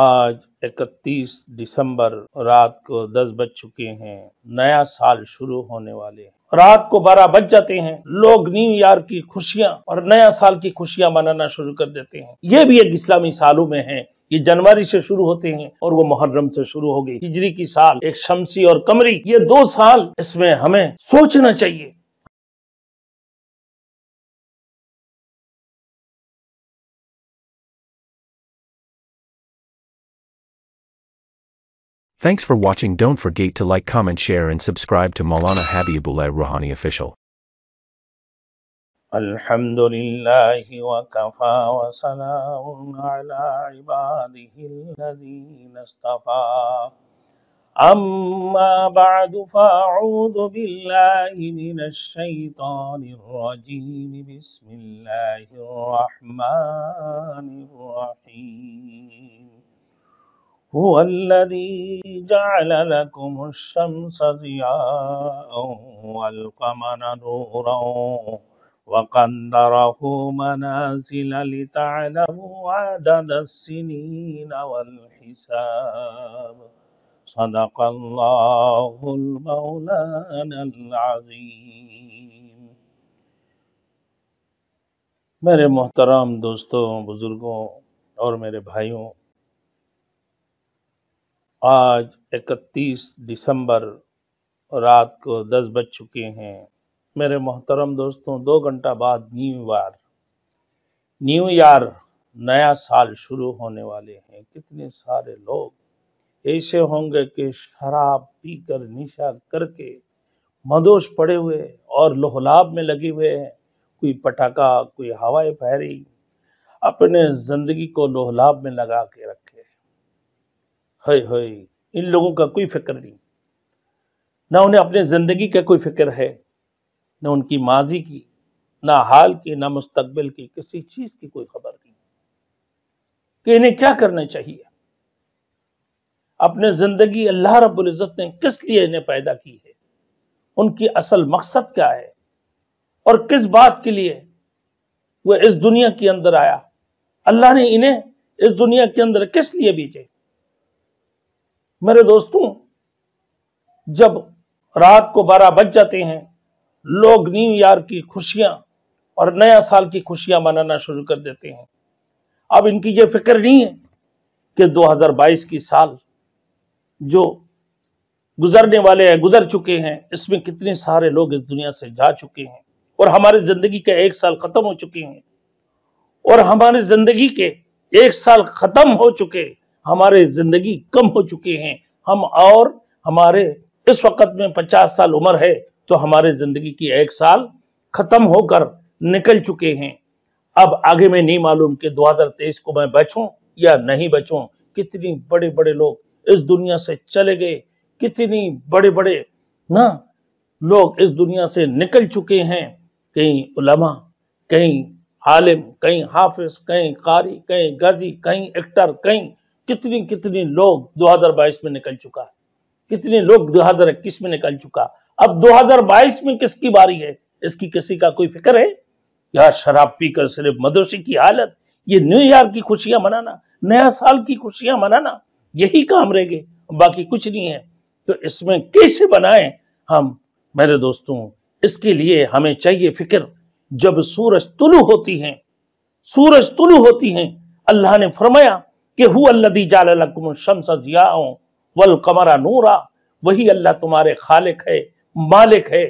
आज 31 दिसंबर रात को 10 बज चुके हैं नया साल शुरू होने वाले रात को 12 बज जाते हैं लोग न्यू ईयर की खुशियां और नया साल की खुशियां मनाना शुरू कर देते हैं ये भी एक इस्लामी सालों में है ये जनवरी से शुरू होते हैं और वो मुहर्रम से शुरू हो गई हिजरी की साल एक शमसी और कमरी ये दो साल इसमें हमें सोचना चाहिए Thanks for watching. Don't forget to like, comment, share, and subscribe to Maulana Habibullah Rouhani Official. الحمد لله وكفى وسلام على عباده الذين اصطفى أما بعد فأعوذ بالله من الشيطان الرجيم بسم الله الرحمن rahim هو الذي جعل لكم الشمس ضياء والقمر نورا وقدره منازل لتعلموا عدد السنين والحساب صدق الله المولانا العظيم میرے محترم دوستوں بزرگوں اور میرے بھائیوں आज 31 दिसंबर रात को दस बज चुके हैं मेरे मोहतरम दोस्तों दो घंटा बाद न्यू ईयर न्यू ईयर नया साल शुरू होने वाले हैं कितने सारे लोग ऐसे होंगे कि शराब पीकर निशा करके मदोश पड़े हुए और लोहलाब में लगे हुए हैं कोई पटाखा कोई हवाएं फहरी अपने ज़िंदगी को लोहलाब में लगा के रख हाय हाय इन लोगों का कोई फिक्र नहीं ना उन्हें अपने ज़िंदगी का कोई फिक्र है ना उनकी माजी की ना हाल की ना मुस्तबिल की किसी चीज़ की कोई खबर नहीं कि इन्हें क्या करना चाहिए अपने ज़िंदगी अल्लाह रब्बुल इज़्ज़त ने किस लिए इन्हें पैदा की है उनकी असल मकसद क्या है और किस बात के लिए वह इस दुनिया के अंदर आया अल्लाह ने इन्हें इस दुनिया के अंदर किस लिए भेजे मेरे दोस्तों जब रात को बारह बज जाते हैं लोग न्यू ईयर की खुशियां और नया साल की खुशियां मनाना शुरू कर देते हैं अब इनकी ये फिक्र नहीं है कि 2022 की साल जो गुजरने वाले हैं गुजर चुके हैं इसमें कितने सारे लोग इस दुनिया से जा चुके हैं और हमारे ज़िंदगी के एक साल ख़त्म हो चुके हैं और हमारे ज़िंदगी के एक साल ख़त्म हो चुके हमारे ज़िंदगी कम हो चुके हैं हम और हमारे इस वक्त में पचास साल उम्र है तो हमारे ज़िंदगी की एक साल ख़त्म होकर निकल चुके हैं अब आगे में नहीं मालूम कि 2023 को मैं बचूं या नहीं बचूं कितनी बड़े बड़े लोग इस दुनिया से चले गए कितनी बड़े बड़े ना लोग इस दुनिया से निकल चुके हैं कहीं उलमा कहीं आलिम कहीं हाफिज कहीं कारी कहीं गाजी कहीं एक्टर कहीं कितनी कितनी लोग 2022 में निकल चुका है कितने लोग 2021 में निकल चुका अब 2022 में किसकी बारी है इसकी किसी का कोई फिक्र है या शराब पीकर सिर्फ मदरसे की हालत ये न्यू ईयर की खुशियां मनाना नया साल की खुशियां मनाना यही काम रह गए बाकी कुछ नहीं है तो इसमें कैसे बनाए हम मेरे दोस्तों इसके लिए हमें चाहिए फिक्र जब सूरज तुलू होती है सूरज तुलू होती है अल्लाह ने फरमाया कि हु अल्लदी जालकुम शम्स जियाओ वल कमरा नूरा वही अल्लाह तुम्हारे खालिक है मालिक है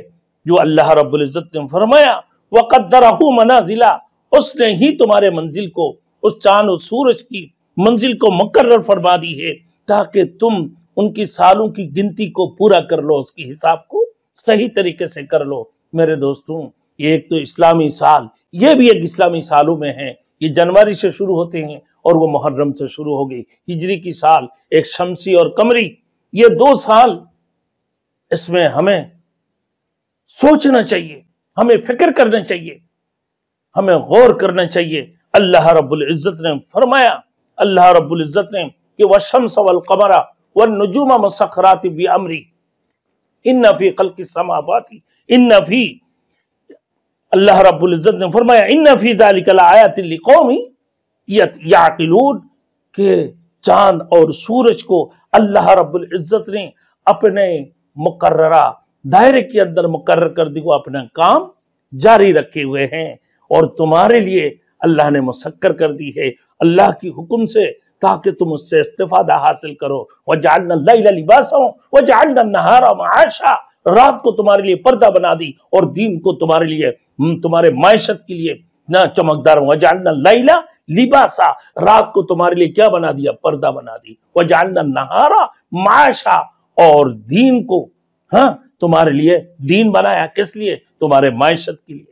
जो अल्लाह रब्ज़त ने फरमाया वक़दरा मनाजिला उसने ही तुम्हारे मंजिल को उस चांद और सूरज की मंजिल को मुकर्र फरमा दी है ताकि तुम उनकी सालों की गिनती को पूरा कर लो उसकी हिसाब को सही तरीके से कर लो मेरे दोस्तों ये एक तो इस्लामी साल ये भी एक इस्लामी सालों में है ये जनवरी से शुरू होते हैं और वो मुहर्रम से शुरू हो गई हिजरी की साल एक शमसी और कमरी ये दो साल इसमें हमें सोचना चाहिए हमें फिक्र करना चाहिए हमें गौर करना चाहिए अल्लाह रब्बुल इज़्ज़त ने फरमाया अल्लाह रब्बुल इज़्ज़त ने कि वह शम्स वल कमरा व नजुमा मसखरात भी अमरी इन नफ़ी समावाती इन फी अल्लाह रबुल्जत ने फरमाया इन याकिलून के चांद और सूरज को अल्लाह रब्ज़त ने अपने मुकर्रा दायरे के अंदर मुकर्र कर दी को अपना काम जारी रखे हुए हैं और तुम्हारे लिए अल्लाह ने मुसक्कर कर दी है अल्लाह की हुक्म से ताकि तुम उससे इस्तेफादा हासिल करो वह जानना लिबास हो वह जानना नहारा माशा रात को तुम्हारे लिए पर्दा बना दी और दिन को तुम्हारे लिए हम्म, तुम्हारे मायशत के लिए ना चमकदार वजानना लैला लिबासा रात को तुम्हारे लिए क्या बना दिया पर्दा बना दी वजानना नहारा माशा और दीन को हाँ तुम्हारे लिए दीन बनाया किस लिए तुम्हारे मायशत के लिए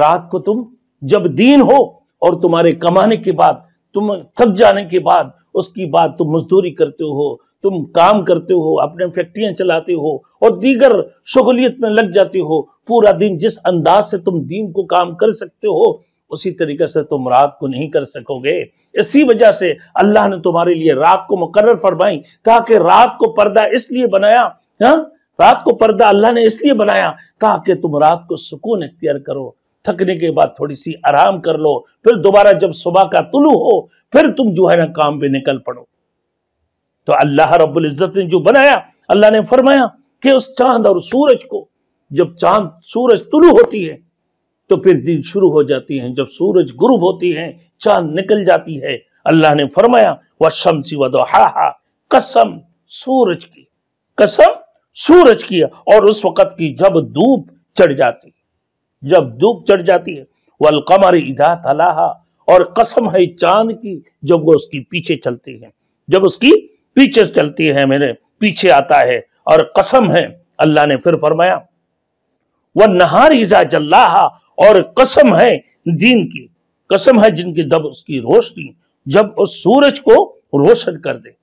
रात को तुम जब दीन हो और तुम्हारे कमाने के बाद तुम थक जाने के बाद उसकी बात तुम मजदूरी करते हो तुम काम करते हो अपने फैक्ट्रियां चलाते हो और दीगर शहूलियत में लग जाते हो पूरा दिन जिस अंदाज से तुम दीन को काम कर सकते हो उसी तरीके से तुम रात को नहीं कर सकोगे इसी वजह से अल्लाह ने तुम्हारे लिए रात को मुकर्र फरमाई ताकि रात को पर्दा इसलिए बनाया हा? रात को पर्दा अल्लाह ने इसलिए बनाया ताकि तुम रात को सुकून इख्तियार करो थकने के बाद थोड़ी सी आराम कर लो फिर दोबारा जब सुबह का तुलू हो फिर तुम जो है ना काम पे निकल पड़ो तो अल्लाह रब्बुल इज़्ज़त ने जो बनाया अल्लाह ने फरमाया कि उस चांद और सूरज को जब चांद सूरज तुलू होती है तो फिर दिन शुरू हो जाती है जब सूरज गुरुब होती है चांद निकल जाती है अल्लाह ने फरमाया व शमसी वदोहा कसम सूरज की कसम सूरज की और उस वक़्त की जब धूप चढ़ जाती है जब धूप चढ़ जाती है वल कमर इधा तलाहा और कसम है चांद की जब वो उसकी पीछे चलती है जब उसकी पीछे चलती है मेरे पीछे आता है और कसम है अल्लाह ने फिर फरमाया वह नहार ईजा जल्लाहा और कसम है दीन की कसम है जिनकी दब उसकी रोशनी जब उस सूरज को रोशन कर दे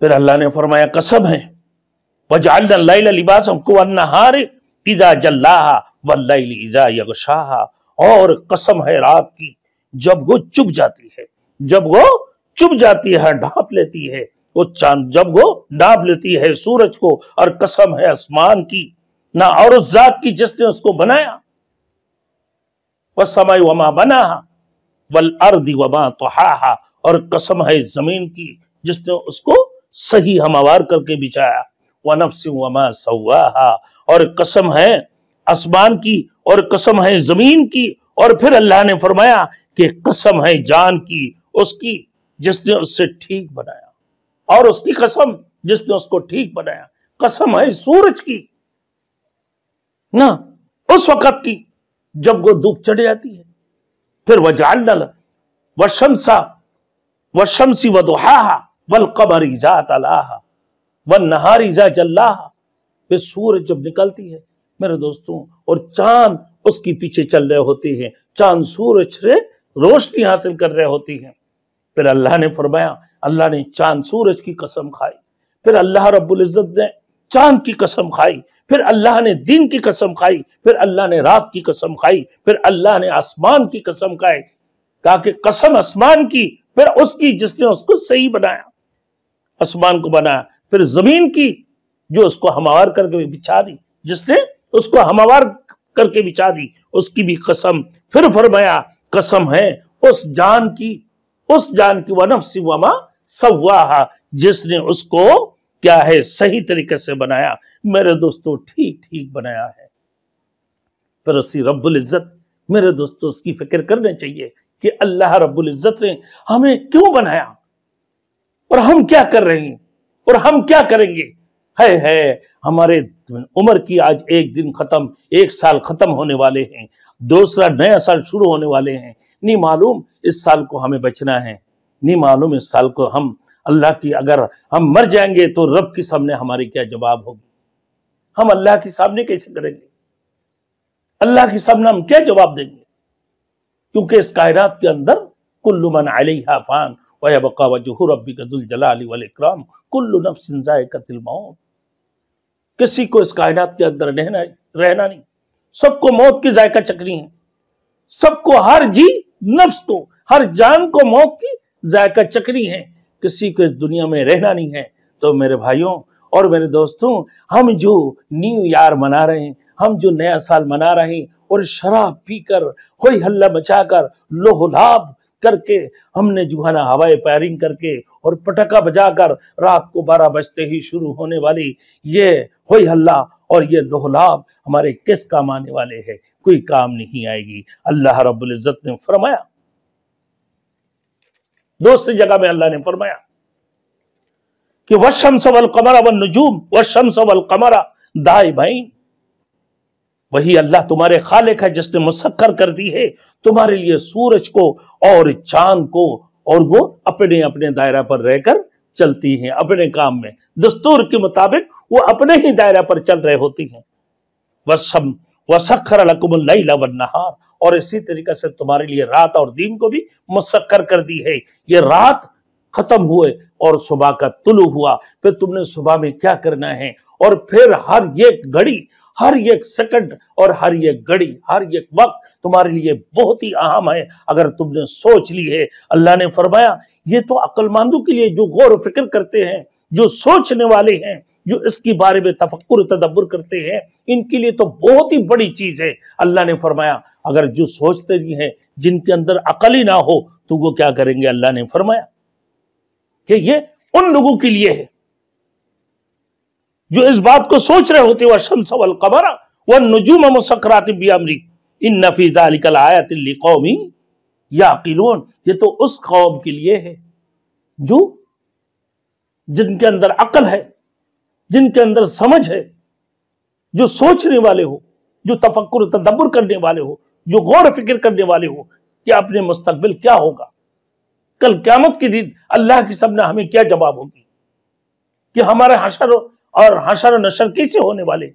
फिर अल्लाह ने फरमाया कसम है लिबास नहार ईजा जल्लाहा वल्लैल ईजा यगशाहा और कसम है रात की जब वो चुप जाती है जब वो चुप जाती है ढांप लेती है वो चांद जब वो डांप लेती है सूरज को और कसम है आसमान की ना और उस जात की जिसने उसको बनाया वह समय वमा बना वल अर्द वमा तो हा और कसम है जमीन की जिसने उसको सही हमवार करके बिछाया व नफ्स वमा सवा और कसम है आसमान की और कसम है जमीन की और फिर अल्लाह ने फरमाया कि कसम है जान की उसकी जिसने उससे ठीक बनाया और उसकी कसम जिसने उसको ठीक बनाया कसम है सूरज की ना उस वक्त की जब वो धूप चढ़ जाती है फिर वह जाल डल व शमसा व शमसी व दुहा वल कमर ईजा तलाहा व नहार ईजा जल्लाहा फिर सूरज जब निकलती है मेरे दोस्तों और चांद उसके पीछे चल रहे होते हैं चांद सूरज से रोशनी हासिल कर रहे होती हैं फिर अल्लाह ने फरमाया अल्लाह ने चांद सूरज की कसम खाई फिर अल्लाह रब्बुल इज़्ज़त ने चांद की कसम खाई फिर अल्लाह ने दिन की कसम खाई फिर अल्लाह ने रात की कसम खाई फिर अल्लाह ने आसमान की कसम खाई कहा कि कसम आसमान की फिर उसकी जिसने उसको सही बनाया आसमान को बनाया फिर जमीन की जो उसको हमवार करके बिछा दी जिसने उसको हमवार करके बिछा दी उसकी भी कसम फिर फरमाया कसम है उस जान की उस जान की वन सिमा सवाहा जिसने उसको क्या है सही तरीके से बनाया मेरे दोस्तों ठीक ठीक बनाया है पर उसी रब्बुल इज़्ज़त मेरे दोस्तों उसकी फिक्र करने चाहिए कि अल्लाह रब्बुल इज़्ज़त ने हमें क्यों बनाया और हम क्या कर रहे हैं और हम क्या करेंगे है है हमारे उम्र की आज एक दिन खत्म एक साल खत्म होने वाले हैं दूसरा नया साल शुरू होने वाले हैं नहीं मालूम इस साल को हमें बचना है नहीं मालूम इस साल को हम अल्लाह की अगर हम मर जाएंगे तो रब के सामने हमारी क्या जवाब होगी हम अल्लाह के सामने कैसे करेंगे अल्लाह के सामने हम क्या जवाब देंगे क्योंकि इस कायनात के अंदर कुल्लुमन फान वबका वजहू कुल्लु नफ्सिल किसी को इस कायनात के अंदर रहना रहना नहीं सबको मौत की जायका चकनी है सबको हर जी नफ्स को हर जान को मौत की जायका चकरी है किसी को इस दुनिया में रहना नहीं है तो मेरे भाइयों और मेरे दोस्तों हम जो न्यू ईयर मना रहे हैं हम जो नया साल मना रहे हैं और शराब पीकर कोई हल्ला मचाकर लोहलाभ करके हमने जो है ना हवाई फायरिंग करके और पटाखा बजाकर रात को बारह बजते ही शुरू होने वाली ये होई हल्ला और ये लोहलाब हमारे किस काम आने वाले हैं कोई काम नहीं आएगी अल्लाह रब्बुल इज़्ज़त ने फरमाया दूसरी जगह में अल्लाह ने फरमाया कि वशम सवल कमरा व नजूम वशम सवल कमरा दाई भाई वही अल्लाह तुम्हारे खालिक है जिसने मुसक्कर कर दी है तुम्हारे लिए सूरज को और चांद को और वो अपने अपने दायरा पर रहकर चलती हैं अपने काम में दस्तूर के मुताबिक वो अपने ही दायरा पर चल रहे होती हैं वसम वसखर नहार और इसी तरीके से तुम्हारे लिए रात और दिन को भी मुसक्कर कर दी है ये रात खत्म हुए और सुबह का तुलू हुआ फिर तुमने सुबह में क्या करना है और फिर हर एक घड़ी हर एक सेकंड और हर एक घड़ी हर एक वक्त तुम्हारे लिए बहुत ही अहम है अगर तुमने सोच ली है अल्लाह ने फरमाया ये तो अक्लमंदों के लिए जो गौर फिक्र करते हैं जो सोचने वाले हैं जो इसके बारे में तफक्र तदब्बर करते हैं इनके लिए तो बहुत ही बड़ी चीज़ है अल्लाह ने फरमाया अगर जो सोचते भी हैं जिनके अंदर अकल ही ना हो तो वो क्या करेंगे अल्लाह ने फरमाया कि ये उन लोगों के लिए है जो इस बात को सोच रहे होते वह शमसवल कमर व नजूम इन कौमी याकिलोन ये तो उस कौम के लिए है जो जिनके अंदर अकल है जिनके अंदर समझ है जो सोचने वाले हो जो तफक्र तदब्बर करने वाले हो जो गौर फिक्र करने वाले हो कि अपने मुस्तबिल क्या होगा कल क्यामत के दिन अल्लाह की सबने हमें क्या जवाब होगी कि हमारे हशर और हशर नशर कैसे होने वाले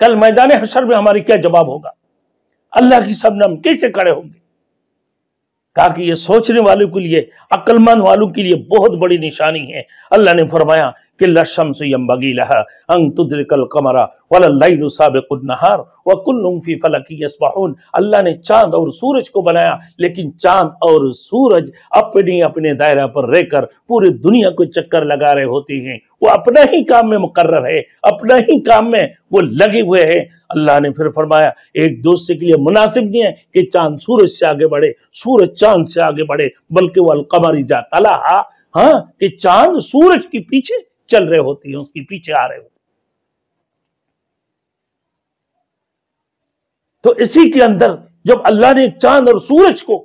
कल मैदान हशर में हमारे क्या जवाब होगा अल्लाह की सब नाम कैसे खड़े होंगे ताकि ये सोचने वालों के लिए अक्लमंद वालों के लिए बहुत बड़ी निशानी है अल्लाह ने फरमाया कमरा अल्लाह ने चांद और सूरज को बनाया लेकिन चांद और सूरज अपने अपने दायरा पर रहकर पूरी दुनिया को चक्कर लगा रहे होते हैं वो अपना ही काम में मुकर्र है अपना ही काम में वो लगे हुए हैं अल्लाह ने फिर फरमाया एक दूसरे के लिए मुनासिब नहीं है कि चांद सूरज से आगे बढ़े सूरज चांद से आगे बढ़े बल्कि वह अलकमारी जा तला हाँ कि चांद सूरज के पीछे चल रहे होते हैं उसके पीछे आ रहे होते तो इसी के अंदर जब अल्लाह ने चांद और सूरज को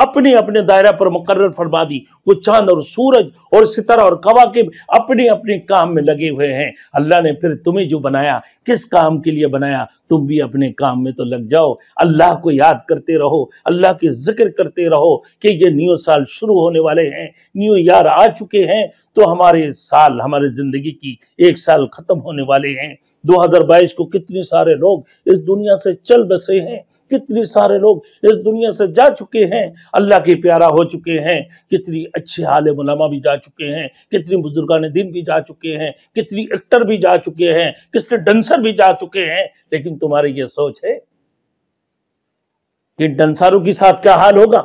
अपने अपने दायरा पर मुकर्र फरमा दी वो चांद और सूरज और सितारा और कवाकिब अपने अपने काम में लगे हुए हैं अल्लाह ने फिर तुम्हें जो बनाया किस काम के लिए बनाया तुम भी अपने काम में तो लग जाओ अल्लाह को याद करते रहो अल्लाह के जिक्र करते रहो कि ये न्यू साल शुरू होने वाले हैं न्यू ईयर आ चुके हैं तो हमारे साल हमारे ज़िंदगी की एक साल ख़त्म होने वाले हैं 2022 को कितने सारे लोग इस दुनिया से चल बसे हैं कितने सारे लोग इस दुनिया से जा चुके हैं अल्लाह के प्यारा हो चुके हैं कितनी अच्छे आल मुलामा भी जा चुके हैं कितनी बुजुर्गान दिन भी जा चुके हैं कितनी एक्टर भी जा चुके हैं कितने डंसर भी जा चुके हैं लेकिन तुम्हारी ये सोच है कि डंसारों के साथ क्या हाल होगा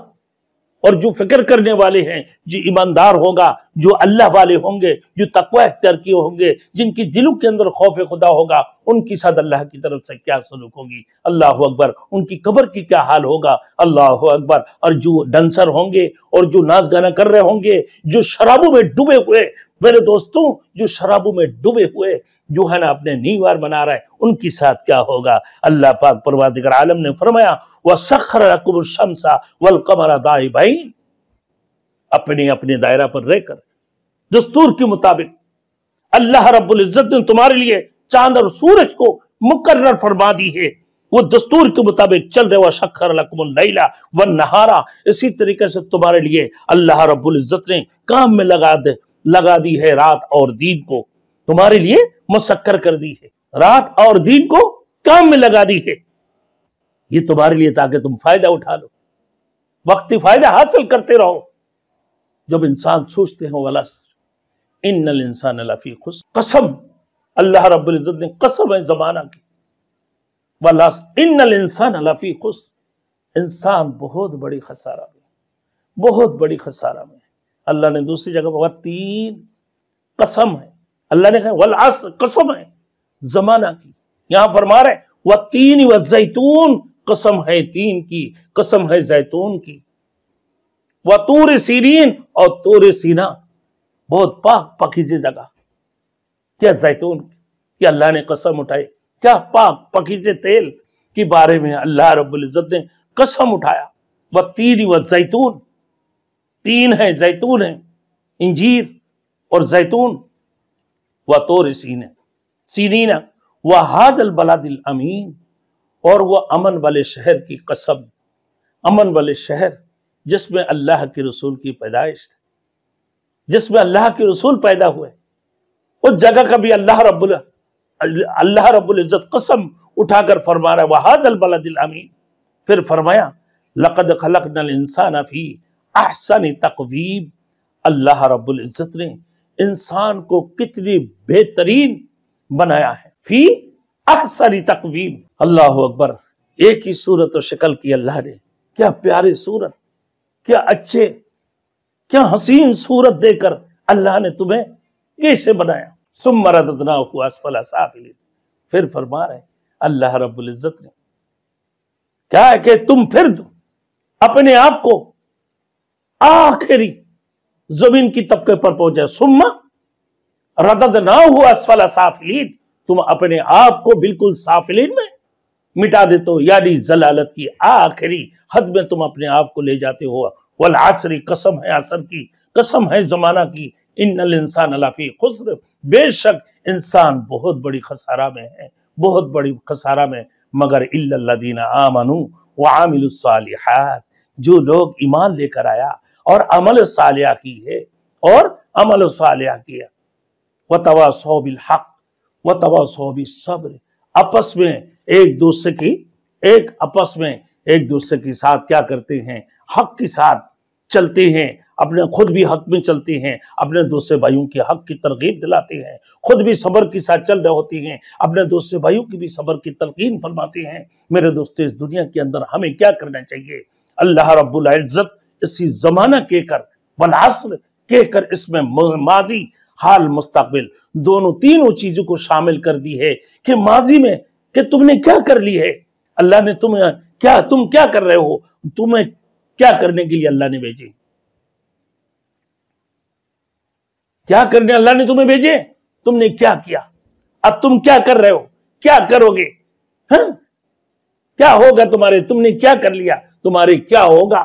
और जो फिक्र करने वाले हैं जो ईमानदार होगा जो अल्लाह वाले होंगे जो तकवा अख्तियार किए होंगे जिनके दिलों के अंदर खौफ खुदा होगा उनके साथ अल्लाह की तरफ से क्या सलूक होगी अल्लाह अकबर उनकी कब्र की क्या हाल होगा अल्लाह अकबर और जो डांसर होंगे और जो नाच गाना कर रहे होंगे जो शराबों में डूबे हुए मेरे दोस्तों जो शराबों में डूबे हुए जो है ना अपने नीवार बना रहे उनके साथ क्या होगा अल्लाह पाक परवादिगर आलम ने फरमाया वह सखर शमसा वल कमरा दाई भाई अपने अपने दायरा पर रहकर दस्तूर के मुताबिक अल्लाह रब्बुल इज़्ज़त ने तुम्हारे लिए चांद और सूरज को मुकर्र फरमा दी है वो दस्तूर के मुताबिक चल रहे शखर लकमला व नहारा इसी तरीके से तुम्हारे लिए अल्लाह रब्बुल इज़्ज़त ने काम में लगा दे लगा दी है रात और दिन को तुम्हारे लिए मुसक्कर कर दी है रात और दिन को काम में लगा दी है ये तुम्हारे लिए ताकि तुम फायदा उठा लो वक्त फायदा हासिल करते रहो जब इंसान सोचते हो वाला सर इन नल इंसान लफी खुश कसम अल्लाह इज्जत ने कसम है जमाना की वाला इन नल इंसान लफी खुश इंसान बहुत बड़ी खसारा में बहुत बड़ी खसारा में अल्लाह ने दूसरी जगह पर तीन कसम है अल्लाह ने कहा वल अस कसम है जमाना की यहां फरमा रहे वह तीन व जैतून कसम है तीन की कसम है जैतून की वह तूर सीरीन और तूर सीना बहुत पाक पकीजे जगह क्या जैतून की अल्लाह ने कसम उठाई क्या पाक पकीजे तेल के बारे में अल्लाह रबुल्जत ने कसम उठाया वह तीन व जैतून तीन है जैतून है इंजीर और जैतून व तोर सीन सीनीना व हादल बलादिल अमीन और वह अमन वाले शहर की कसम अमन वाले शहर जिसमें अल्लाह के रसूल की पैदाइश थी जिसमें अल्लाह के रसूल पैदा हुए उस जगह का भी अल्लाह रब्बुल अल्लाह रब्बुल इज़्ज़त कसम उठाकर फरमा रहा वह वहादल बलादिल अमीन फिर फरमाया लकद खलक नल इंसान अफ़ी अहसन तकवीब अल्लाह रब्ज़त ने इंसान को कितनी बेहतरीन बनाया है फी अहसन तकवीब अल्लाह अकबर एक ही सूरत और शक्ल की अल्लाह ने क्या प्यारी सूरत क्या अच्छे क्या हसीन सूरत देकर अल्लाह ने तुम्हें कैसे बनाया सुम मरदना हुआ फिर फरमा रहे अल्लाह रब्ज़त ने क्या है कि तुम फिर अपने आप को आखिरी जमीन की तबके पर पहुंचे सुम्मा रदद ना हुआ असफला साफिलीन तुम अपने आप को बिल्कुल साफिलीन में मिटा देते हो यानी जलालत की आखिरी हद में तुम अपने आप को ले जाते हो वल आसरी कसम है असर की कसम है जमाना की इन इंसान अलाफी खुसर बेशक इंसान बहुत बड़ी खसारा में है बहुत बड़ी खसारा में मगर इल्लल्लादीना आमनु व आमिलसालिहात जो लोग ईमान लेकर आया और अमल सालिया की है और अमल सालिया किया वह तवा सोबिल हक व तवा सोबिल सब्र आपस में एक दूसरे की एक आपस में एक दूसरे के साथ क्या करते हैं हक के साथ चलते हैं अपने खुद भी हक में चलते हैं अपने दूसरे भाइयों के हक की तरगीब दिलाते हैं खुद भी सबर के साथ चल रहे होते हैं अपने दूसरे भाइयों की भी सबर की तलकीन फरमाते हैं मेरे दोस्तों इस दुनिया के अंदर हमें क्या करना चाहिए अल्लाह रब्बुल इज़्ज़त इसी जमाना कहकर बलासर कहकर इसमें माजी हाल मुस्तबिल दोनों तीनों चीजों को शामिल कर दी है कि माजी में कि तुमने क्या कर ली है अल्लाह ने तुम्हें क्या तुम क्या कर रहे हो तुम्हें क्या करने के लिए अल्लाह ने भेजे क्या करने अल्लाह ने तुम्हें भेजे तुमने क्या किया अब तुम क्या कर रहे हो क्या करोगे हा? क्या होगा तुम्हारे तुमने क्या कर लिया तुम्हारे क्या होगा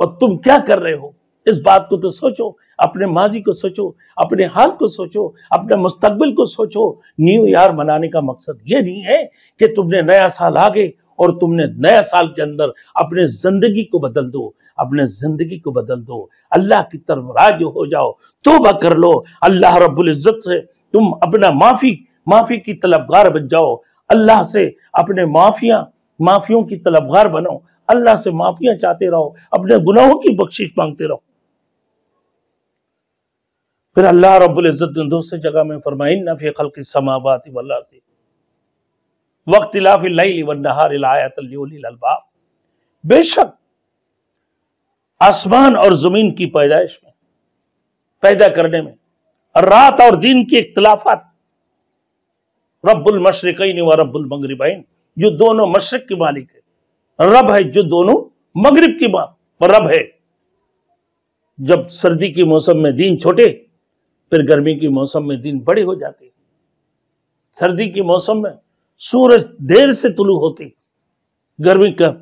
और तुम क्या कर रहे हो इस बात को तो सोचो अपने माजी को सोचो अपने हाल को सोचो अपने मुस्तबिल को सोचो न्यू ईयर मनाने का मकसद ये नहीं है कि तुमने नया साल आ गए और तुमने नया साल के अंदर अपने ज़िंदगी को बदल दो अपने ज़िंदगी को बदल दो अल्लाह की तरफ राज हो जाओ तोबा कर लो अल्लाह रब्बुल इज़्ज़त से तुम अपना माफ़ी माफ़ी की तलबगार बन जाओ अल्लाह से अपने माफिया माफियों की तलबगार बनो अल्लाह से माफिया चाहते रहो अपने गुनाहों की बख्शिश मांगते रहो फिर अल्लाह इज्जत ने दूसरी जगह में फरमाइन नफ़ी खल की समाबात वल्लाती वक्त बेशक आसमान और ज़मीन की पैदाइश में पैदा करने में रात और दिन की इख्तलाफात रब्बुल मशरक़ैन व रब्बुल मगरिबाइन जो दोनों मशरक़ के मालिक है रब है जो दोनों मगरिब की रब है जब सर्दी के मौसम में दिन छोटे फिर गर्मी के मौसम में दिन बड़े हो जाते सर्दी के मौसम में सूरज देर से तुलू होती गर्मी का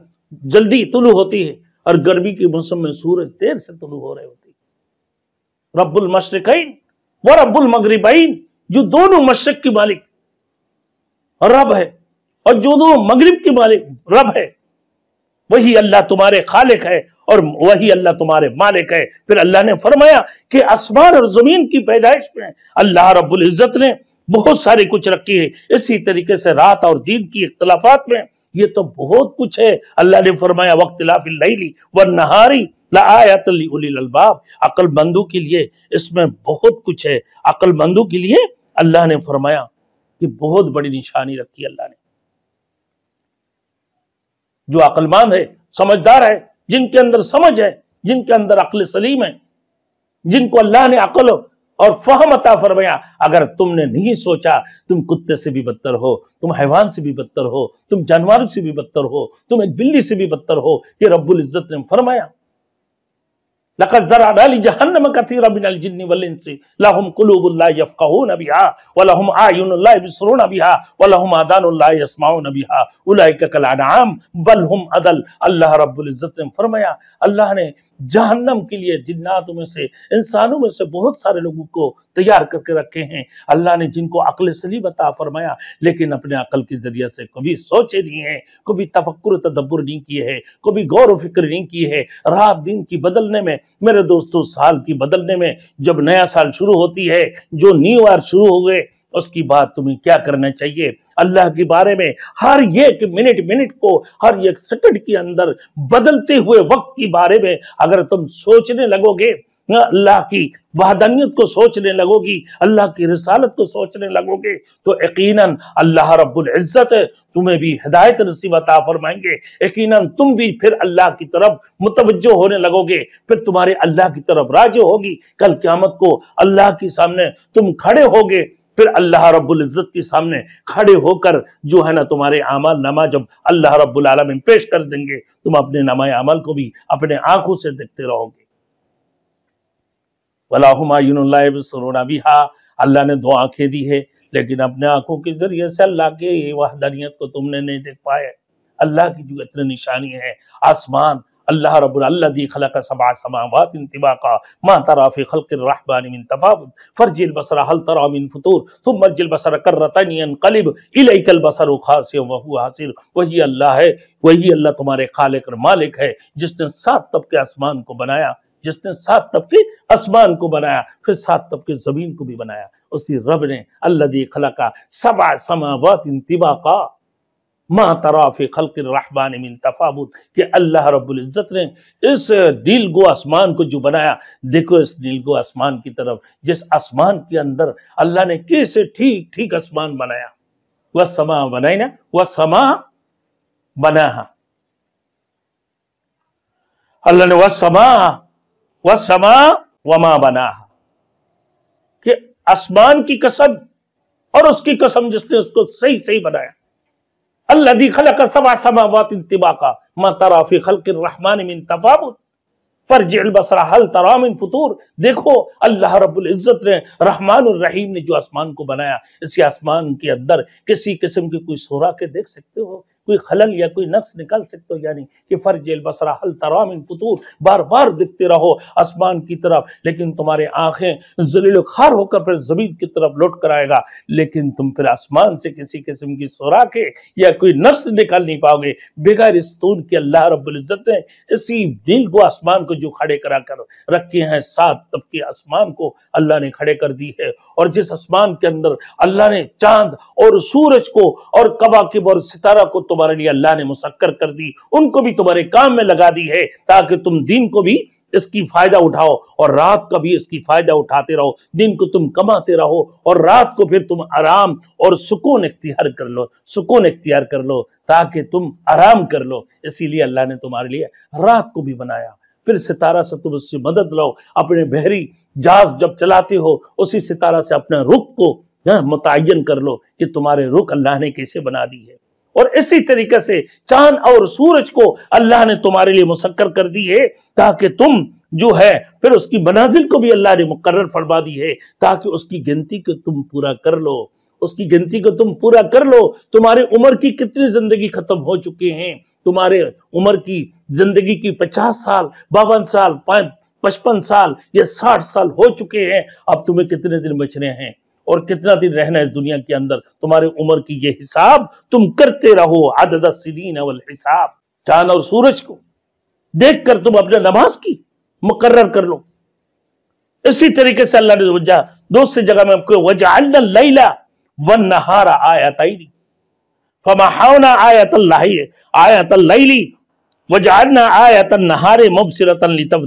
जल्दी तुलू होती है और गर्मी के मौसम में सूरज देर से तुलू हो रहे होते रबुल मशरकैन व रबुल मगरिबाइन जो दोनों मशरक की मालिक रब है और जो दोनों मगरिब की मालिक रब है वही अल्लाह तुम्हारे खालिक है और वही अल्लाह तुम्हारे मालिक है फिर अल्लाह ने फरमाया कि आसमान और ज़मीन की पैदाइश में अल्लाह रब्बुल इज़्ज़त ने बहुत सारी कुछ रखी है इसी तरीके से रात और दिन की इख्तलाफात में ये तो बहुत कुछ है अल्लाह ने फरमाया वक्त लाफिली व नहारी लायातलबाब अक्लमंदों के लिए इसमें बहुत कुछ है अक्लमंदों के लिए अल्लाह ने फरमाया कि बहुत बड़ी निशानी रखी अल्लाह ने जो अकलमान है समझदार है जिनके अंदर समझ है जिनके अंदर अकल सलीम है जिनको अल्लाह ने अकल और फहम अता फरमाया अगर तुमने नहीं सोचा तुम कुत्ते से भी बदतर हो तुम हैवान से भी बदतर हो तुम जानवरों से भी बदतर हो तुम एक बिल्ली से भी बदतर हो ये रब्बुल इज़्ज़त ने फरमाया लकत जरा अली जहन्नम कथीर बिन अल जिन्नी वल इंसी लहुम कुलूबुल्लाह यफकहून बिहा व लहुम आयुनुल्लाह यबसरून बिहा व लहुम आदानुल्लाह यस्माऊन बिहा उलाइका कल अनआम बल हुम अदल अल्लाह रब्बुल इज्जत ने फरमाया अल्लाह ने जहन्नम के लिए जिन्नातों में से इंसानों में से बहुत सारे लोगों को तैयार करके रखे हैं अल्लाह ने जिनको अकल सलीम बता फरमाया लेकिन अपने अकल के जरिए से कभी सोचे नहीं है कभी तफक्र तदब्बर नहीं किए है कभी गौर व फिक्र नहीं किए है रात दिन की बदलने में मेरे दोस्तों साल की बदलने में जब नया साल शुरू होती है जो न्यू ईयर शुरू हो गए उसकी बात तुम्हें क्या करना चाहिए अल्लाह के बारे में हर एक मिनट मिनट को हर एक सेकंड के अंदर बदलते हुए वक्त के बारे में अगर तुम सोचने लगोगे हाँ, अल्लाह की वहदनीत को सोचने लगोगी अल्लाह की रसालत को सोचने लगोगे तो यकीन अल्लाह रब्बुल इज़्ज़त तुम्हें भी हिदायत नसीब अता फरमाएंगे यकीन तुम भी फिर अल्लाह की तरफ मुतवजो होने लगोगे फिर तुम्हारे अल्लाह की तरफ राज होगी कल क्यामत को अल्लाह के सामने तुम खड़े गए फिर अल्लाह रब्बुल इज़्ज़त के सामने खड़े होकर जो है ना तुम्हारे आमाल नामा जब अल्लाह रब्बुल आलमीन पेश कर देंगे तुम अपने नामा अमल को भी अपने आंखों से देखते रहोगे वलाहुमायुल्लासरोना बिहा अल्लाह ने दो आंखें दी है लेकिन अपने आंखों के ज़रिए से अल्लाह के वाहदानियत को तुमने नहीं देख पाए अल्लाह की जो इतनी निशानी है आसमान अल्लाह रबुल्दी खल का सबा बसर हल तरामिन फतूर तुम बसर कर बसर खासिर वही अल्लाह है वही अल्लाह तुम्हारे खालिक मालिक है जिसने सात तबके आसमान को बनाया जिसने सात तबके आसमान को बनाया फिर सात तबके जमीन को भी बनाया उसी रब ने अल्लाह खला का सबा समावत का माँ तराफ खल्क रहमान मिन तफाबुत कि अल्लाह रब्बुल इज़्ज़त ने इस दिल गो आसमान को जो बनाया देखो इस दिल गो आसमान की तरफ जिस आसमान के अंदर अल्लाह ने कैसे ठीक ठीक आसमान बनाया वह समा बनाई ना वह समा बना अल्लाह ने वह समा वह समा वमा बना कि आसमान की कसम और उसकी कसम जिसने उसको सही सही बनाया अल्लादी खल कसबा समावत इंतबा का मा तराफी खल के रहमान मिन तफावत पर जेल बसरा हल तराम इन फतूर देखो अल्लाह रब्बुल इज़्ज़त ने रहमान और रहीम ने जो आसमान को बनाया इसी आसमान के अंदर किसी किस्म की कोई सोरा के देख सकते हो कोई खलल या कोई नक्स निकाल सकते हो यानी कि फर्ज बसरा हल तराम फतूर बार बार दिखते रहो आसमान की तरफ लेकिन तुम्हारे आंखें जलील खार होकर फिर जमीन की तरफ लौट कर आएगा लेकिन तुम फिर आसमान से किसी किस्म की सोराखें या कोई नक्स निकाल नहीं पाओगे बगैर स्तून की अल्लाह रबुल्जत ने इसी दिल को आसमान को जो खड़े करा कर रखे हैं सात तबके आसमान को अल्लाह ने खड़े कर दी है और जिस आसमान के अंदर अल्लाह ने चांद और सूरज को और कवाकिब और सितारा को तुम्हारे लिए अल्लाह ने मुसक्कर कर दी उनको भी तुम्हारे काम में लगा दी है ताकि तुम दिन को भी इसकी फायदा उठाओ और रात का भी इसकी फायदा उठाते रहो दिन को तुम कमाते रहो और रात को फिर तुम आराम और सुकून इख्तियार कर लो सुकून इख्तियार कर लो ताकि तुम आराम कर लो इसीलिए अल्लाह ने तुम्हारे लिए रात को भी बनाया फिर सितारा से तुम उससे मदद लो अपने बहरी जहाज जब चलाते हो उसी सितारा से अपने रुख को हाँ, मुतन कर लो कि तुम्हारे रुख अल्लाह ने कैसे बना दी है और इसी तरीके से चांद और सूरज को अल्लाह ने तुम्हारे लिए मुसक्कर कर दी है ताकि तुम जो है फिर उसकी मनाजिल को भी अल्लाह ने मुकर्र फरमा दी है ताकि उसकी गिनती को तुम पूरा कर लो उसकी गिनती को तुम पूरा कर लो तुम्हारी उम्र की कितनी जिंदगी खत्म हो चुके हैं तुम्हारे उम्र की जिंदगी की पचास साल बावन साल पचपन साल या साठ साल हो चुके हैं अब तुम्हें कितने दिन बचने हैं और कितना दिन रहना है इस दुनिया के अंदर तुम्हारे उम्र की ये हिसाब तुम करते रहो आदत सिदीन अवल हिसाब चांद और सूरज को देख कर तुम अपने नमाज की मुकर्र कर लो इसी तरीके से अल्लाह ने वजह दूसरी जगह में आपको वजह लैला वन नहारा आयत फमाहावना आयत आयत लैली वजालना आयत नहारे मुबसरतन लितब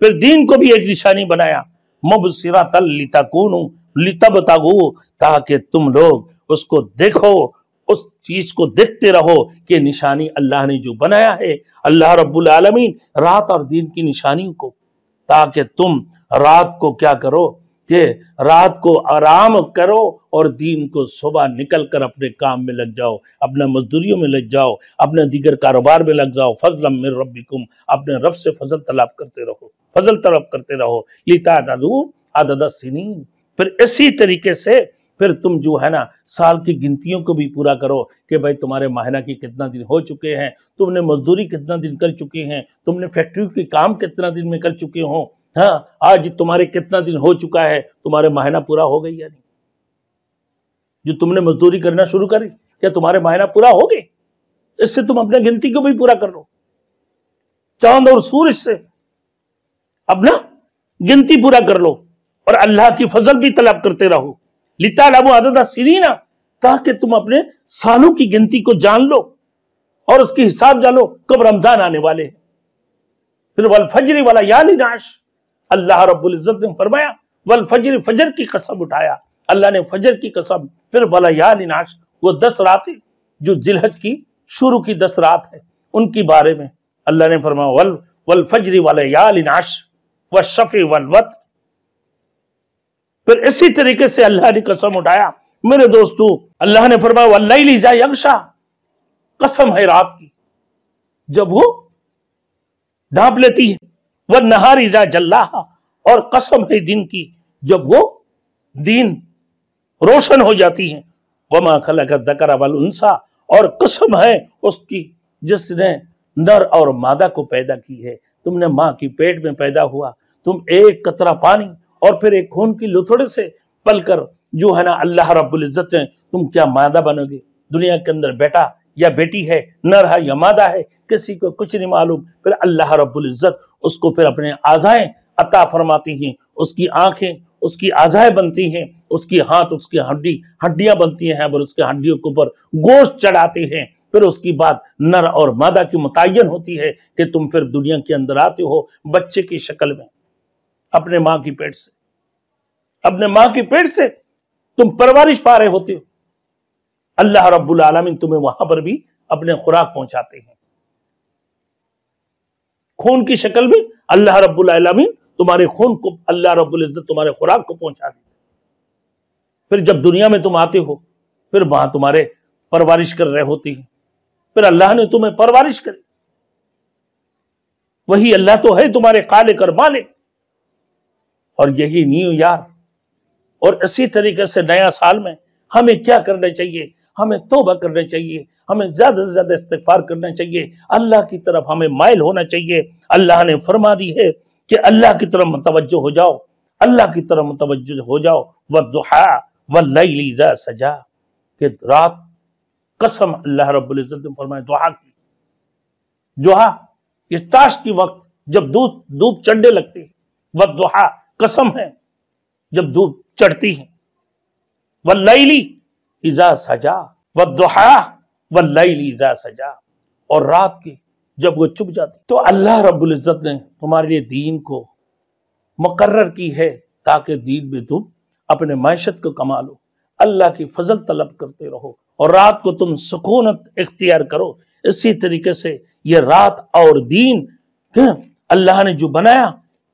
फिर दीन को भी एक निशानी बनाया मुबसिरा तल लिताकून लिता तागू ताकि तुम लोग उसको देखो उस चीज को देखते रहो कि निशानी अल्लाह ने जो बनाया है अल्लाह रब्बुल आलमीन रात और दिन की निशानी को ताकि तुम रात को क्या करो कि रात को आराम करो और दिन को सुबह निकल कर अपने काम में लग जाओ अपने मजदूरियों में लग जाओ अपने दीगर कारोबार में लग जाओ फजल मेर रबिकुम अपने रब से फजल तलाब करते रहो फजल तलब करते रहो लिता दादू आदा सिनी फिर इसी तरीके से फिर तुम जो है ना साल की गिनतियों को भी पूरा करो कि भाई तुम्हारे माहना की कितना दिन हो चुके हैं तुमने मजदूरी कितना दिन कर चुके हैं तुमने फैक्ट्री के काम कितना दिन में कर चुके हों हाँ आज तुम्हारे कितना दिन हो चुका है तुम्हारे महीना पूरा हो गई या नहीं जो तुमने मजदूरी करना शुरू करी क्या तुम्हारे मायना पूरा हो गए इससे तुम अपने गिनती को भी पूरा कर लो चांद और सूरज से अपना गिनती पूरा कर लो और अल्लाह की फजल भी तलब करते रहो लिता आदत सीरी ना ताकि तुम अपने सालों की गिनती को जान लो और उसके हिसाब जानो कब रमजान आने वाले हैं फिर वाल फजरी वाला याद नाश अल्लाह रबुल्जत ने फरमाया वल फजर फजर की कसम उठाया अल्लाह ने फजर की कसम फिर वलयानाश वो दस रातें जो जिलहज की शुरू की दस रात है उनकी बारे में अल्लाह ने फरमाया वल वल फजरी वलयानाश व शफ़ी वलवत फिर इसी तरीके से अल्लाह ने कसम उठाया मेरे दोस्तों अल्लाह ने फरमाया वल्लाई लीजा यंगशा कसम है रात की जब वो ढांप लेती है वह नहारी जा जल्ला और कसम है दिन की जब वो दिन रोशन हो जाती है वमा खल दकरा वाल उनसा और कसम है उसकी जिसने नर और मादा को पैदा की है तुमने माँ की पेट में पैदा हुआ तुम एक कतरा पानी और फिर एक खून की लुथड़े से पलकर जो है ना अल्लाह रब्बुल इज़्ज़त ने तुम क्या मादा बनोगे दुनिया के अंदर बेटा या बेटी है नर है या मादा है किसी को कुछ नहीं मालूम फिर अल्लाह रब्बुल इज़्ज़त उसको फिर अपने आजाए अता फरमाती हैं उसकी आंखें उसकी आज़ाएँ बनती हैं उसकी हाथ उसकी हड्डी हड्डियां बनती हैं और उसके हड्डियों के ऊपर गोश्त चढ़ाते हैं फिर उसकी बात नर और मादा की मुतन होती है कि तुम फिर दुनिया के अंदर आते हो बच्चे की शक्ल में अपने माँ की पेट से अपने माँ की पेट से तुम परवरिश पा रहे होते हो अल्लाह रब्बुल आलमीन तुम्हें वहां पर भी अपने खुराक पहुंचाते हैं खून की शक्ल में अल्लाह रब्बुल आलमीन तुम्हारे खून को अल्लाह रब्बुल इज्जत तुम्हारे खुराक को पहुंचा देते फिर जब दुनिया में तुम आते हो फिर वहां तुम्हारे परवरिश कर रहे होती है फिर अल्लाह ने तुम्हें परवरिश करी वही अल्लाह तो है तुम्हारे काले कर माले और यही न्यू यार और इसी तरीके से नया साल में हमें क्या करना चाहिए हमें तोबा करना चाहिए हमें ज़्यादा से ज़्यादा इस्तफार करना चाहिए अल्लाह की तरफ हमें मायल होना चाहिए अल्लाह ने फरमा दी है कि अल्लाह की तरफ मुतवजो हो जाओ अल्लाह की तरफ मुतवज हो जाओ वजुहा व लईजा सजा कि रात कसम अल्लाह रब्ज़त ने फरमाया दुहा की दुहा इस ताश के वक्त जब दूध धूप चढ़ने लगती है वह दुहा कसम है जब धूप चढ़ती है वह लैली इजा सजा व दुहा व लईल इजा सजा और रात की जब वो चुप जाती तो अल्लाह रब्बुल इज़्ज़त ने तुम्हारे लिए दीन को मुकर की है ताकि दीन में तुम अपने मैशत को कमा लो अल्लाह की फजल तलब करते रहो और रात को तुम सुकूनत इख्तियार करो इसी तरीके से ये रात और दीन अल्लाह ने जो बनाया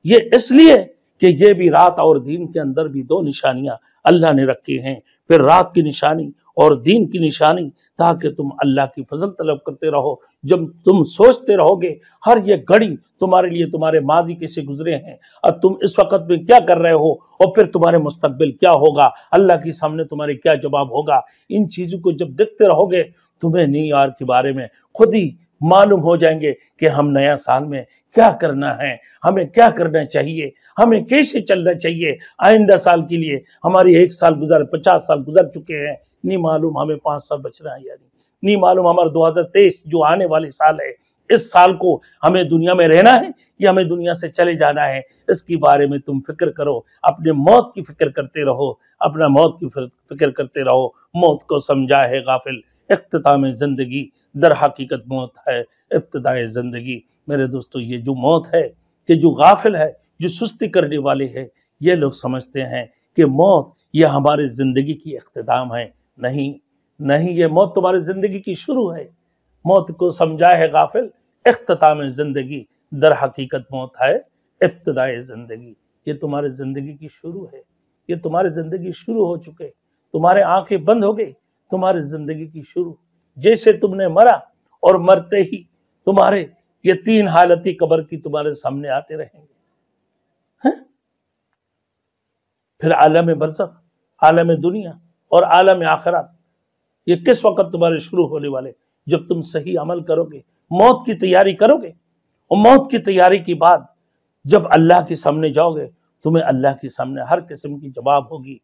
ये इसलिए कि ये भी रात और दीन के अंदर भी दो निशानियां अल्लाह ने रखी हैं फिर रात की निशानी और दिन की निशानी ताकि तुम अल्लाह की फजल तलब करते रहो जब तुम सोचते रहोगे हर ये घड़ी तुम्हारे लिए तुम्हारे माजी कैसे गुजरे हैं और तुम इस वक्त में क्या कर रहे हो और फिर तुम्हारे मुस्तबिल क्या होगा अल्लाह के सामने तुम्हारे क्या जवाब होगा इन चीज़ों को जब देखते रहोगे तुम्हें न्यूयॉर्क के बारे में खुद ही मालूम हो जाएंगे कि हम नया साल में क्या करना है हमें क्या करना चाहिए हमें कैसे चलना चाहिए आइंदा साल के लिए हमारी एक साल गुजर पचास साल गुजर चुके हैं नहीं मालूम हमें पाँच साल बचना है या नहीं नहीं मालूम हमारा तेईस जो आने वाले साल है इस साल को हमें दुनिया में रहना है या हमें दुनिया से चले जाना है इसके बारे में तुम फिक्र करो अपने मौत की फिक्र करते रहो अपना मौत की फिक्र करते रहो मौत को समझा है गाफिल अख्ताम ज़िंदगी दर हकीकत मौत है इब्तदाए ज़िंदगी मेरे दोस्तों ये जो मौत है कि जो गाफिल है जो सुस्ती करने वाले है ये लोग समझते हैं कि मौत यह हमारे ज़िंदगी की अख्ताम है नहीं नहीं ये मौत तुम्हारी ज़िंदगी की शुरू है मौत को समझा है गाफिल अख्ताम ज़िंदगी दर हकीकत मौत है इब्तदाई ज़िंदगी ये तुम्हारी ज़िंदगी की शुरू है ये तुम्हारी ज़िंदगी शुरू हो चुके तुम्हारे आंखें बंद हो गई तुम्हारी ज़िंदगी की शुरू जैसे तुमने मरा और मरते ही तुम्हारे ये तीन हालती कबर की तुम्हारे सामने आते रहेंगे फिर आलम बरसक आलम दुनिया और आलम आखरा ये किस वक्त तुम्हारे शुरू होने वाले जब तुम सही अमल करोगे मौत की तैयारी करोगे और मौत की तैयारी के बाद जब अल्लाह के सामने जाओगे तुम्हें अल्लाह के सामने हर किस्म की जवाब होगी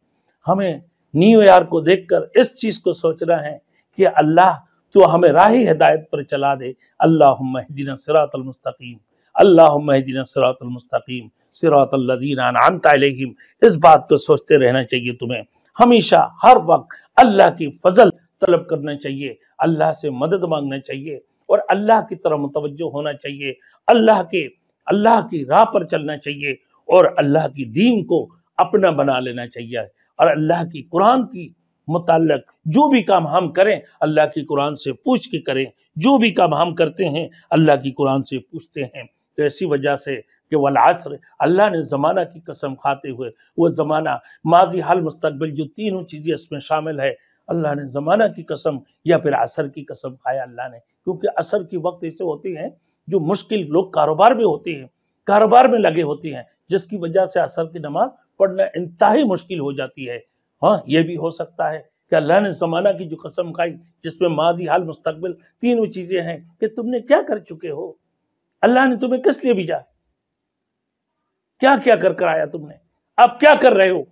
हमें न्यू ईयर को देखकर इस चीज़ को सोचना है कि अल्लाह तो हमें राह हिदायत पर चला दे अल्लाह महदीन सरातलमस्तकीम अल्लाह महदीन सरातमस्तकीम सरातल्लिन इस बात को सोचते रहना चाहिए तुम्हें हमेशा हर वक्त अल्लाह की फजल तलब करना चाहिए अल्लाह से मदद मांगना चाहिए और अल्लाह की तरह मुतवजो होना चाहिए अल्लाह के अल्लाह की राह पर चलना चाहिए और अल्लाह की दीन को अपना बना लेना चाहिए और अल्लाह की कुरान की मुतल जो भी काम हम करें अल्लाह की कुरान से पूछ के करें जो भी काम हम करते हैं अल्लाह की कुरान से पूछते हैं तो ऐसी वजह से कि वल आसर अल्लाह ने ज़माना की कसम खाते हुए वह ज़माना माजी हाल मुस्तबिल जो तीनों चीज़ें इसमें शामिल है अल्लाह ने ज़माना की कसम या फिर असर की कसम खाया अल्लाह ने क्योंकि असर की वक्त ऐसे होते हैं जो मुश्किल लोग कारोबार में होते हैं कारोबार में लगे होते हैं जिसकी वजह से असर की नमाज पढ़ना इंतहा मुश्किल हो जाती है हाँ ये भी हो सकता है कि अल्लाह ने ज़माना की जो कसम खाई जिसमें माजी हाल मुस्तकबिल तीनों चीज़ें हैं कि तुमने क्या कर चुके हो अल्लाह ने तुम्हें किस लिए भेजा क्या क्या कर कराया तुमने अब क्या कर रहे हो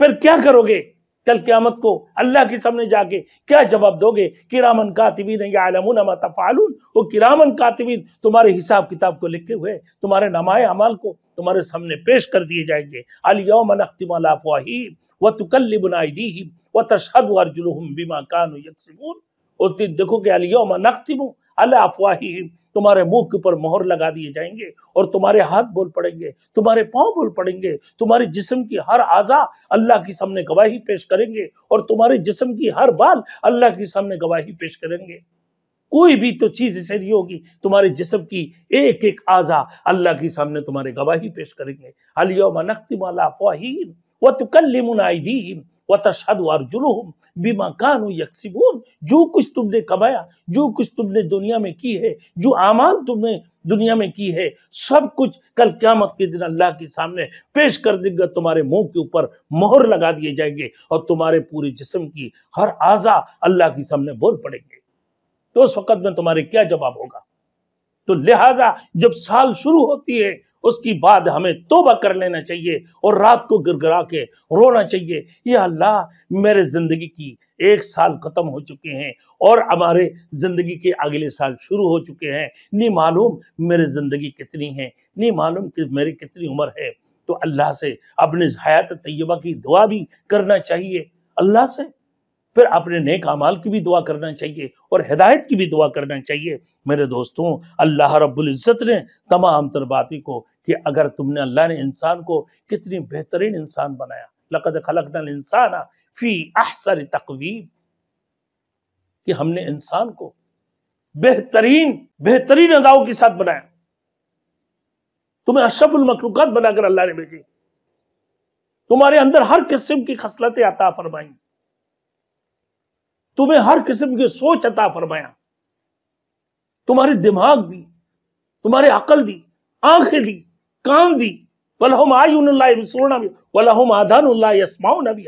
फिर क्या करोगे कल क्यामत को अल्लाह के सामने जाके क्या जवाब दोगे किरामन कातिबिन यालमुन मतफ़ालून वो किरामन कातिबीन तुम्हारे हिसाब किताब को लिखे हुए तुम्हारे नमाए अमाल को तुम्हारे सामने पेश कर दिए जाएंगे अलियमन अख्तिमालाफ़ाहिम व तुकल्लिबनाईदीहिम व तशहद अर्जुलहम बिमा कानू यकसिमून उस दिन देखो कि अलियम नख्तिमू अल अफवाही तुम्हारे मुंह के ऊपर मोहर लगा दिए जाएंगे और तुम्हारे हाथ बोल पड़ेंगे तुम्हारे पांव बोल पड़ेंगे तुम्हारे जिस्म की हर आज़ा अल्लाह के सामने गवाही पेश करेंगे और तुम्हारे जिस्म की हर बाल अल्लाह के सामने गवाही पेश करेंगे कोई भी तो चीज़ ऐसे नहीं होगी तुम्हारे जिस्म की एक एक आज़ा अल्लाह के सामने तुम्हारे गवाही पेश करेंगे अलियम नख्तिम अफवाहीम व तुकलिमुन आईदीम व तशद अर्जुलहम बीमा कानू यकसिबून जो कुछ तुमने कमाया जो कुछ तुमने दुनिया में की है जो आमान तुमने दुनिया में की है सब कुछ कल क्यामत के दिन अल्लाह के सामने पेश कर देगा तुम्हारे मुंह के ऊपर मोहर लगा दिए जाएंगे और तुम्हारे पूरे जिस्म की हर आजा अल्लाह के सामने बोल पड़ेंगे तो उस वक्त में तुम्हारे क्या जवाब होगा तो लिहाजा जब साल शुरू होती है उसकी बाद हमें तोबा कर लेना चाहिए और रात को गिरगिरा के रोना चाहिए ये अल्लाह मेरे ज़िंदगी की एक साल ख़त्म हो चुके हैं और हमारे ज़िंदगी के अगले साल शुरू हो चुके हैं नहीं मालूम मेरे ज़िंदगी कितनी है नहीं मालूम कि मेरी कितनी उम्र है तो अल्लाह से अपने हयात तैयबा की दुआ भी करना चाहिए अल्लाह से फिर अपने नेक अमाल की भी दुआ करना चाहिए और हिदायत की भी दुआ करना चाहिए मेरे दोस्तों अल्लाह रब्बुल इज़्ज़त ने तमाम तरबाती को कि अगर तुमने अल्लाह ने इंसान को कितनी बेहतरीन इंसान बनाया लकद खलकनल इंसान फ़ी अहसर तकवीब कि हमने इंसान को बेहतरीन बेहतरीन अदाओं के साथ बनाया तुम्हें अशफुल बनाकर अल्लाह ने भेजी तुम्हारे अंदर हर किस्म की खसलतें अता फरमाई तुम्हें हर किस्म की सोच अता फरमाया तुम्हारे दिमाग दी तुम्हारे अकल दी आंखें दी कान दी वलहुम आयुन सोना भी वलहम आधान भी नबी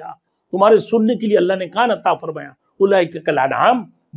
तुम्हारे सुनने के लिए अल्लाह ने कान अता फरमाया उल्लाह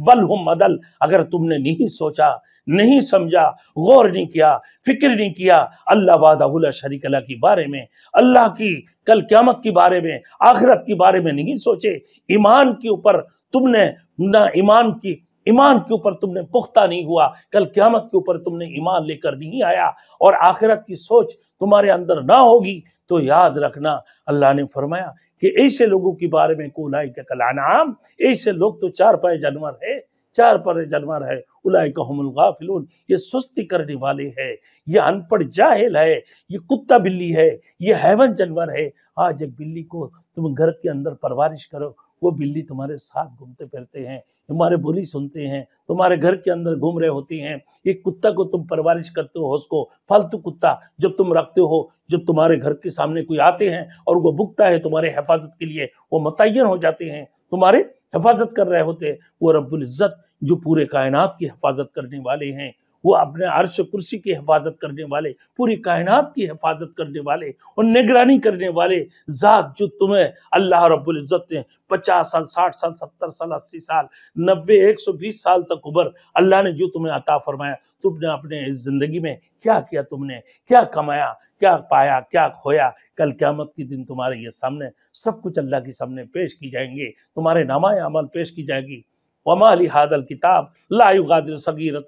बल हम मदल अगर तुमने नहीं सोचा नहीं समझा गौर नहीं किया फिक्र नहीं किया अल्लाह वादा शरीक अल्लाह के बारे में अल्लाह की कल क्यामत के बारे में आखिरत के बारे में नहीं सोचे ईमान के ऊपर तुमने ना ईमान की ईमान के ऊपर तुमने पुख्ता नहीं हुआ कल क्यामत के ऊपर तुमने ईमान लेकर नहीं आया और आखिरत की सोच तुम्हारे अंदर ना होगी तो याद रखना अल्लाह ने फरमाया कि ऐसे लोगों के बारे में कोलाई का कलानाम ऐसे लोग तो चार पाए जानवर है चार पर जानवर है उलाय फिलून ये सुस्ती करने वाले है ये अनपढ़ जाहिल है ये कुत्ता बिल्ली है ये हैवन जानवर है आज एक बिल्ली को तुम घर के अंदर परवरिश करो वो बिल्ली तुम्हारे साथ घूमते फिरते हैं तुम्हारे बोली सुनते हैं तुम्हारे घर के अंदर घूम रहे होती हैं ये कुत्ता को तुम परवरिश करते हो उसको फालतू कुत्ता जब तुम रखते हो जब तुम्हारे घर के सामने कोई आते हैं और वो भुगता है तुम्हारे हिफाजत के लिए वो मतयन हो जाते हैं तुम्हारे हिफाजत कर रहे होते हैं वो रब्बुल इज़्ज़त जो पूरे कायनात की हिफाजत करने वाले हैं वो अपने अर्श कुर्सी की हिफाजत करने वाले पूरी कायनात की हिफाजत करने वाले और निगरानी करने वाले ज़ात जो तुम्हें अल्लाह रबुल्ज़त ने पचास साल साठ साल सत्तर साल अस्सी साल नब्बे एक सौ बीस साल तक उम्र अल्लाह ने जो तुम्हें अता फरमाया तुमने अपने इस ज़िंदगी में क्या किया तुमने क्या कमाया क्या पाया क्या खोया कल क्यामत के दिन तुम्हारे ये सामने सब कुछ अल्लाह के सामने पेश की जाएंगे तुम्हारे नामा अमल पेश की जाएगी वमा अली हादल किताब लायुगादिल सगीरत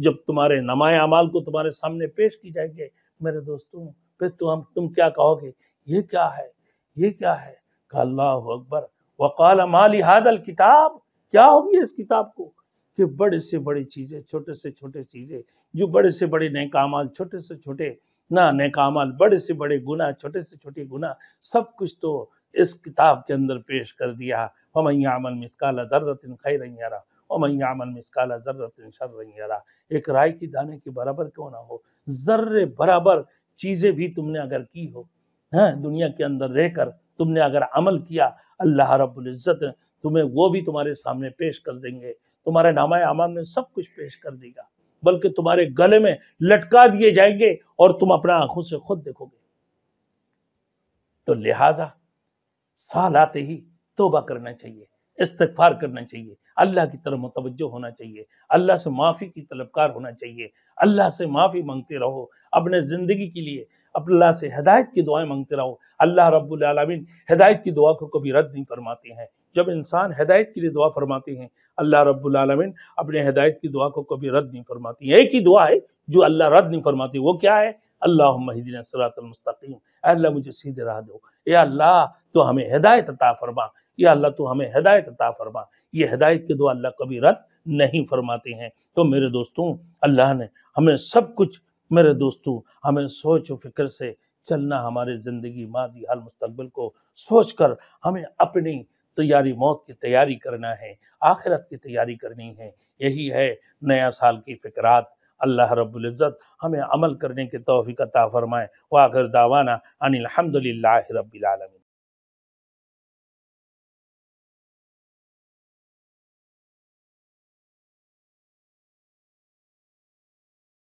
जब तुम्हारे नमाय अमाल को तुम्हारे सामने पेश की जाएंगे मेरे दोस्तों फिर तुम तो हम तुम क्या कहोगे ये क्या है ये क्या है अल्लाह अकबर वकाल माली हादल किताब क्या होगी इस किताब को कि बड़े से बड़ी चीज़ें छोटे से छोटे चीज़ें जो बड़े से बड़े नेकामाल छोटे से छोटे ना नेकामाल बड़े से बड़े गुना छोटे से छोटे गुना सब कुछ तो इस किताब के अंदर पेश कर दिया हमयामल मिसकाल दर्रतिन खैर यारा हमयामल मिसकाल दर्रतिन शर यारा एक राय की दाने के बराबर क्यों ना हो ज़र्रे बराबर चीज़ें भी तुमने अगर की हो हैं दुनिया के अंदर रहकर तुमने अगर अमल किया अल्लाह रब्ज़त तुम्हें वो भी तुम्हारे सामने पेश कर देंगे तुम्हारे नामा अमाम में सब कुछ पेश कर देगा बल्कि तुम्हारे गले में लटका दिए जाएंगे और तुम अपना आंखों से खुद देखोगे तो लिहाजा साल आते ही तोबा करना चाहिए इस्तफार करना चाहिए अल्लाह की तरफ मुतवजो होना चाहिए अल्लाह से माफ़ी की तलबकार होना चाहिए अल्लाह से माफ़ी मांगते रहो अपने ज़िंदगी के लिए अल्लाह से हदायत की दुआएं मांगते रहो अल्लाह रब्बुलमीन हदायत की दुआ को कभी रद्द नहीं फरमाते हैं जब इंसान हदायत के लिए दुआ फरमाते हैं अल्लाह रब्बुलमीन अपने हदायत की दुआ को कभी रद्द नहीं फरमाती है एक ही दुआ है जो अल्लाह रद्द नहीं फरमाती वो क्या है अल्लाह महदीन सलातमस्तकीम अल्लाह मुझे सीधे राह दो या अल्लाह तो हमें हिदायत अता फरमा या अल्लाह तो हमें हिदायत अता फरमा ये हिदायत के दो अल्लाह कभी रद्द नहीं फरमाते हैं तो मेरे दोस्तों अल्लाह ने हमें सब कुछ मेरे दोस्तों हमें सोच और फिक्र से चलना हमारे ज़िंदगी माजी हाल मुस्तबिल को सोच कर हमें अपनी तैयारी मौत की तैयारी करना है आखिरत की तैयारी करनी है यही है नया साल की फिक्रात अल्लाह रब्ज़त हमें अमल करने के तोफ़ी अता फ़रमाएँ वाखिर दावाना अनिलहमदिल्ला रबीआलमी